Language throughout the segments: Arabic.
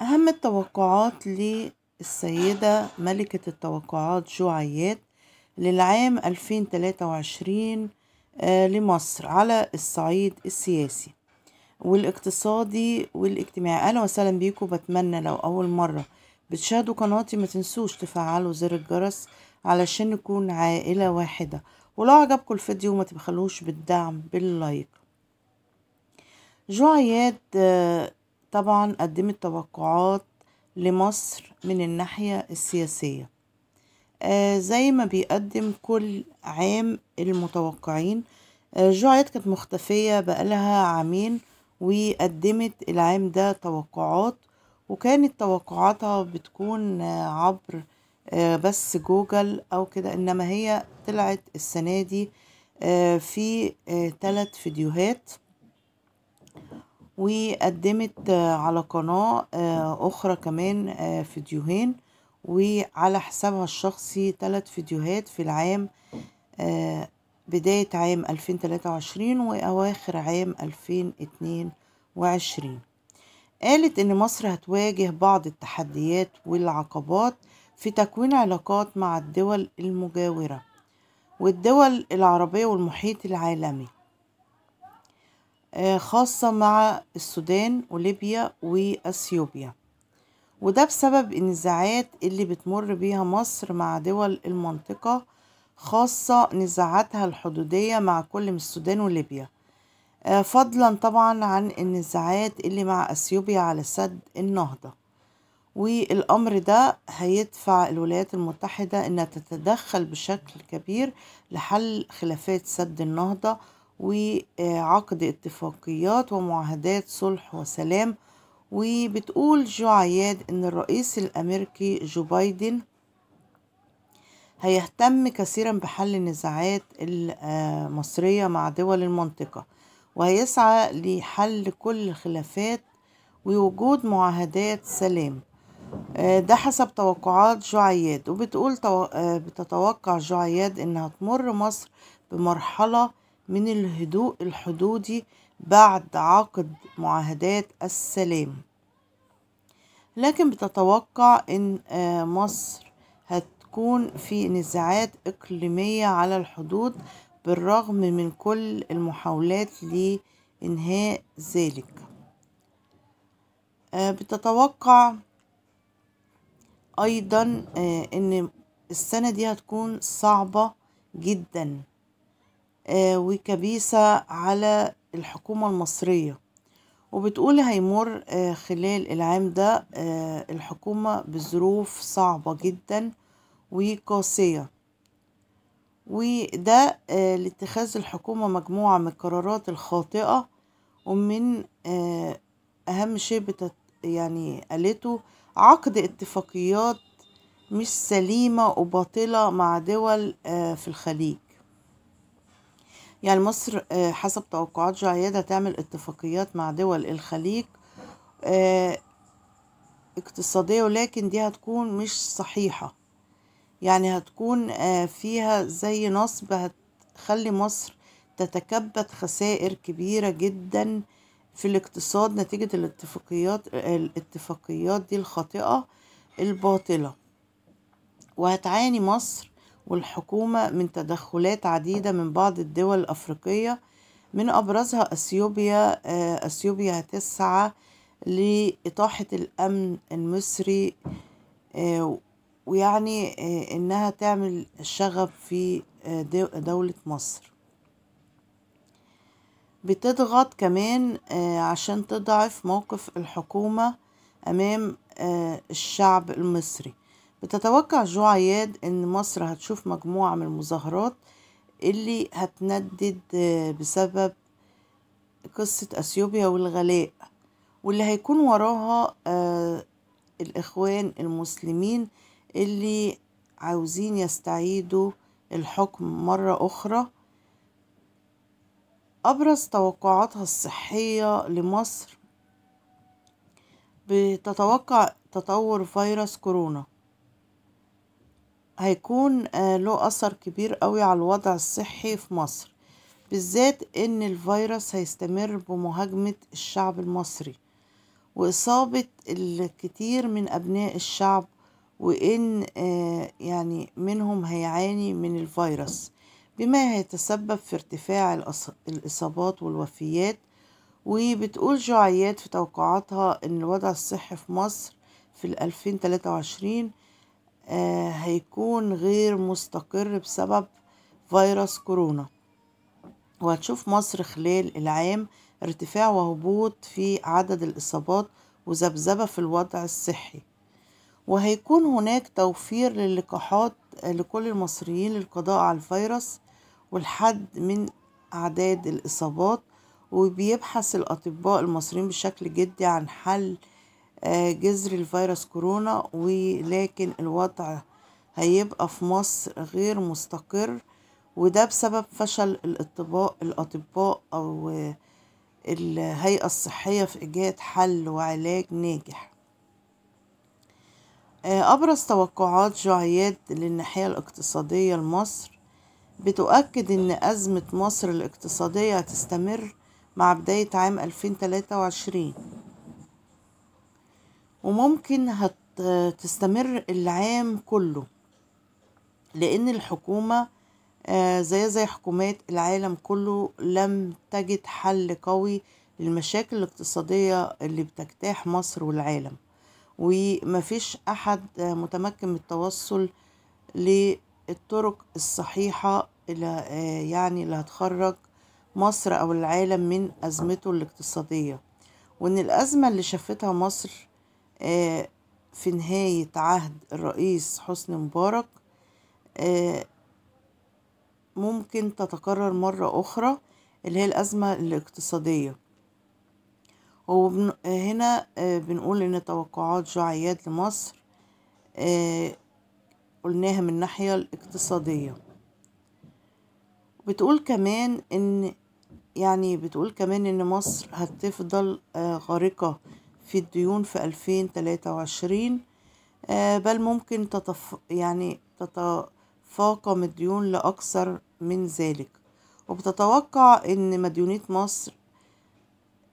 أهم التوقعات للسيدة ملكة التوقعات جو عياد للعام 2023 آه، لمصر على الصعيد السياسي والاقتصادي والاجتماعي أهلا وسهلا بيكم بتمنى لو أول مرة بتشاهدوا قناتي ما تنسوش تفعلوا زر الجرس علشان نكون عائلة واحدة ولو عجبكم الفيديو ما تبخلوش بالدعم باللايك جو عياد آه، طبعا قدمت توقعات لمصر من الناحية السياسية آه زي ما بيقدم كل عام المتوقعين آه جعلت كانت مختفية بقالها عامين وقدمت العام ده توقعات وكانت توقعاتها بتكون آه عبر آه، بس جوجل او كده انما هي طلعت السنة دي آه، في ثلاث آه، فيديوهات وقدمت آه، على قناة آه، أخرى كمان آه، فيديوهين وعلى حسابها الشخصي ثلاث فيديوهات في العام بداية عام 2023 وأواخر عام 2022 قالت إن مصر هتواجه بعض التحديات والعقبات في تكوين علاقات مع الدول المجاورة والدول العربية والمحيط العالمي آه، خاصة مع السودان وليبيا وأثيوبيا وده بسبب النزاعات اللي بتمر بيها مصر مع دول المنطقة خاصة نزاعاتها الحدودية مع كل من السودان وليبيا آه، فضلا طبعا عن النزاعات اللي مع أثيوبيا على سد النهضة والأمر ده هيدفع الولايات المتحدة أنها تتدخل بشكل كبير لحل خلافات سد النهضة وعقد اتفاقيات ومعاهدات صلح وسلام وبتقول جو عياد ان الرئيس الامريكي جو بايدن هيهتم كثيرا بحل النزاعات المصرية مع دول المنطقة وهيسعى لحل كل الخلافات ووجود معاهدات سلام ده حسب توقعات جو عياد وبتقول بتتوقع جو عياد انها تمر مصر بمرحلة من الهدوء الحدودي بعد عقد معاهدات السلام لكن بتتوقع ان آه، مصر هتكون في نزاعات اقليمية على الحدود بالرغم من كل المحاولات لإنهاء ذلك آه، بتتوقع أيضا آه، أن السنة دي هتكون صعبة جدا آه، وكبيسة على الحكومة المصرية وبتقول هيمر آه، خلال العام ده آه، الحكومة بظروف صعبة جدا وقاسية وده لاتخاذ الحكومة مجموعة من القرارات الخاطئة ومن أهم شيء بتت يعني قالته عقد اتفاقيات مش سليمة وباطلة مع دول في الخليج يعني مصر آه، حسب توقعات جيدة تعمل اتفاقيات مع دول الخليج آه، اقتصادية ولكن دي هتكون مش صحيحة يعني هتكون آه، فيها زي نصب هتخلي مصر تتكبد خسائر كبيرة جدا في الاقتصاد نتيجة الاتفاقيات الاتفاقيات دي الخاطئة الباطلة وهتعاني مصر والحكومة من تدخلات عديدة من بعض الدول الأفريقية من أبرزها أثيوبيا آه، أثيوبيا هتسعى لإطاحة الأمن المصري آه، ويعني آه، إنها تعمل شغب في دولة مصر بتضغط كمان عشان تضعف موقف الحكومة أمام الشعب المصري بتتوقع جو عياد إن مصر هتشوف مجموعة من المظاهرات اللي هتندد آه، بسبب قصة أثيوبيا والغلاء واللي هيكون وراها آه، الإخوان المسلمين اللي عاوزين يستعيدوا الحكم مرة أخرى أبرز توقعاتها الصحية لمصر بتتوقع تطور فيروس كورونا هيكون آه، له أثر كبير قوي على الوضع الصحي في مصر بالذات إن الفيروس هيستمر بمهاجمة الشعب المصري وإصابة الكثير من أبناء الشعب وإن آه، يعني منهم هيعاني من الفيروس بما هيتسبب في ارتفاع الإصابات والوفيات وبتقول جوعيات في توقعاتها إن الوضع الصحي في مصر في 2023 آه، هيكون غير مستقر بسبب فيروس كورونا وهتشوف مصر خلال العام ارتفاع وهبوط في عدد الإصابات وذبذبة في الوضع الصحي وهيكون هناك توفير للقاحات لكل المصريين للقضاء على الفيروس والحد من أعداد الإصابات وبيبحث الأطباء المصريين بشكل جدي عن حل آه، جذر الفيروس كورونا ولكن الوضع هيبقى في مصر غير مستقر وده بسبب فشل الاطباء الاطباء او الهيئة الصحية في إيجاد حل وعلاج ناجح آه، أبرز توقعات جعيات للناحية الاقتصادية لمصر بتؤكد أن أزمة مصر الاقتصادية هتستمر مع بداية عام 2023 وممكن هتستمر العام كله لأن الحكومة آه، زي زي حكومات العالم كله لم تجد حل قوي للمشاكل الاقتصادية اللي بتجتاح مصر والعالم ومفيش أحد متمكن من التوصل للطرق الصحيحة اللي آه، يعني اللي هتخرج مصر أو العالم من أزمته الاقتصادية وإن الأزمة اللي شافتها مصر آه، في نهاية عهد الرئيس حسني مبارك آه، ممكن تتكرر مرة أخرى اللي هي الأزمة الاقتصادية وهنا آه، بنقول إن توقعات جعيات لمصر قلناها من الناحية الاقتصادية بتقول كمان إن يعني بتقول كمان إن مصر هتفضل غارقة في الديون في 2023 آه، بل ممكن تتف... يعني تتفاقم الديون لأكثر من ذلك وبتتوقع أن مديونية مصر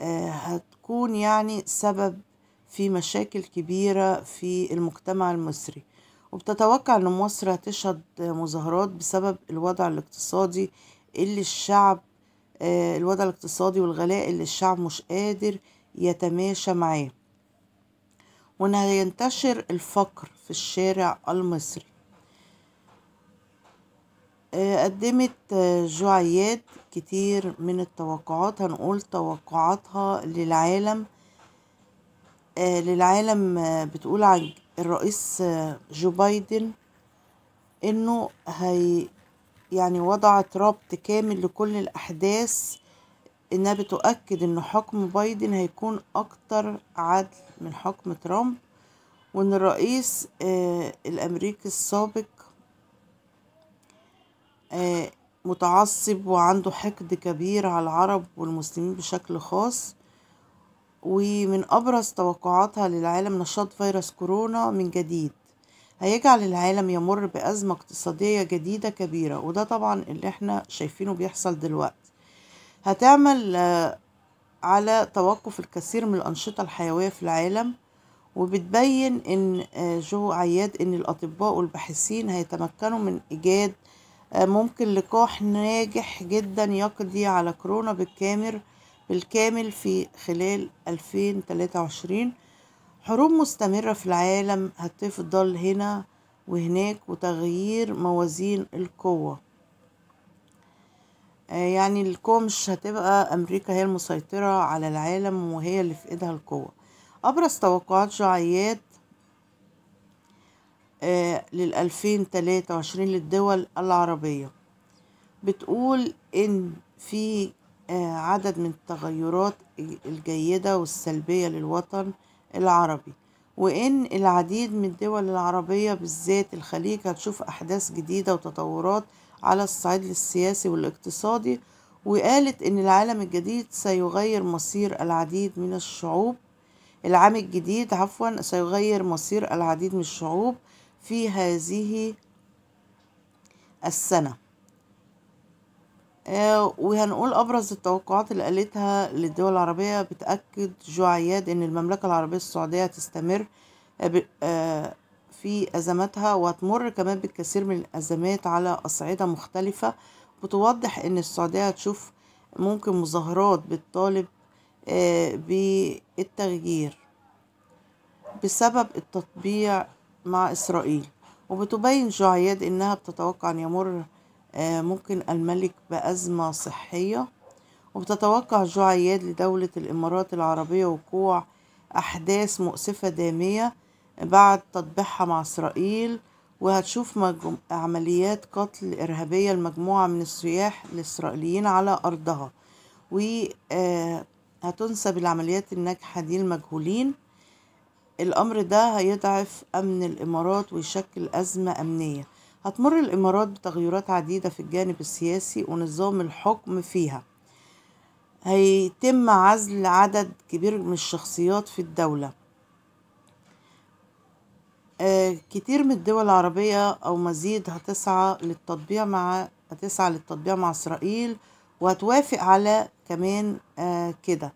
آه، هتكون يعني سبب في مشاكل كبيرة في المجتمع المصري وبتتوقع أن مصر هتشهد مظاهرات بسبب الوضع الاقتصادي اللي الشعب آه، الوضع الاقتصادي والغلاء اللي الشعب مش قادر يتماشى معاه وان ينتشر الفقر في الشارع المصري آه، قدمت آه، جوعيات كتير من التوقعات هنقول توقعاتها للعالم آه، للعالم بتقول عن الرئيس جو بايدن انه هي يعني وضعت ربط كامل لكل الاحداث إنها بتؤكد إن حكم بايدن هيكون أكتر عدل من حكم ترامب وإن الرئيس آه، الأمريكي السابق آه، متعصب وعنده حقد كبير على العرب والمسلمين بشكل خاص ومن أبرز توقعاتها للعالم نشاط فيروس كورونا من جديد هيجعل العالم يمر بأزمة اقتصادية جديدة كبيرة وده طبعا اللي احنا شايفينه بيحصل دلوقتي هتعمل آه، على توقف الكثير من الأنشطة الحيوية في العالم وبتبين إن آه، جو عياد إن الأطباء والباحثين هيتمكنوا من إيجاد آه، ممكن لقاح ناجح جدا يقضي على كورونا بالكامل بالكامل في خلال 2023 حروب مستمرة في العالم هتفضل هنا وهناك وتغيير موازين القوة آه، يعني القوة مش هتبقى أمريكا هي المسيطرة على العالم وهي اللي في إيدها القوة أبرز توقعات جعيات آه، للألفين تلاتة وعشرين للدول العربية بتقول إن في آه، عدد من التغيرات الجيدة والسلبية للوطن العربي وإن العديد من الدول العربية بالذات الخليج هتشوف أحداث جديدة وتطورات على الصعيد السياسي والاقتصادي وقالت إن العالم الجديد سيغير مصير العديد من الشعوب العام الجديد عفوا سيغير مصير العديد من الشعوب في هذه السنة آه، وهنقول أبرز التوقعات اللي قالتها للدول العربية بتأكد جو عياد إن المملكة العربية السعودية تستمر آه، في أزماتها وهتمر كمان بالكثير من الأزمات على أصعدة مختلفة بتوضح إن السعودية هتشوف ممكن مظاهرات بتطالب آه، بالتغيير بسبب التطبيع مع إسرائيل وبتبين جعياد إنها بتتوقع أن يمر آه، ممكن الملك بأزمة صحية وبتتوقع جعياد لدولة الإمارات العربية وقوع أحداث مؤسفة دامية بعد تطبيعها مع إسرائيل وهتشوف عمليات قتل إرهابية لمجموعة من السياح الإسرائيليين على أرضها وهتنسب آه، العمليات الناجحة دي المجهولين الأمر ده هيضعف أمن الإمارات ويشكل أزمة أمنية هتمر الإمارات بتغيرات عديدة في الجانب السياسي ونظام الحكم فيها هيتم عزل عدد كبير من الشخصيات في الدولة آه، كتير من الدول العربية أو مزيد هتسعى للتطبيع مع هتسعى للتطبيع مع إسرائيل وهتوافق على كمان آه، كده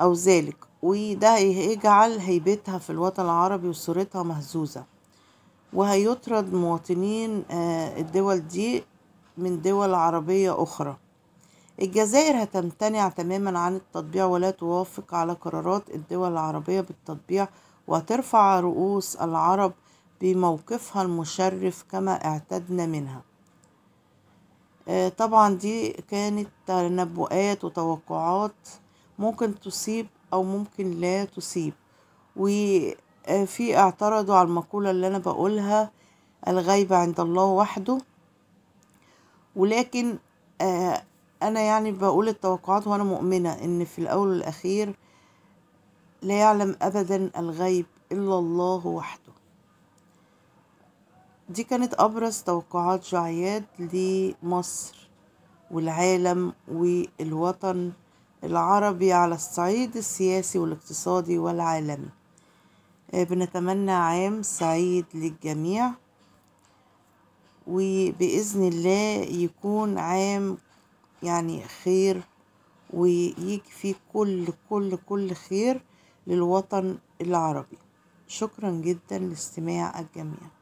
أو ذلك وده هيجعل هيبتها في الوطن العربي وصورتها مهزوزة وهيطرد مواطنين آه، الدول دي من دول عربية أخرى الجزائر هتمتنع تماما عن التطبيع ولا توافق على قرارات الدول العربية بالتطبيع وترفع رؤوس العرب بموقفها المشرف كما اعتدنا منها آه، طبعا دي كانت تنبؤات وتوقعات ممكن تصيب او ممكن لا تصيب وفي اعترضوا على المقولة اللي انا بقولها الغيب عند الله وحده ولكن آه، انا يعني بقول التوقعات وانا مؤمنة ان في الاول والاخير لا يعلم أبدا الغيب إلا الله وحده دي كانت أبرز توقعات جعياد لمصر والعالم والوطن العربي على الصعيد السياسي والاقتصادي والعالمي آه، بنتمنى عام سعيد للجميع وبإذن الله يكون عام يعني خير ويكفي كل كل كل خير للوطن العربي شكرا جدا لاستماع الجميع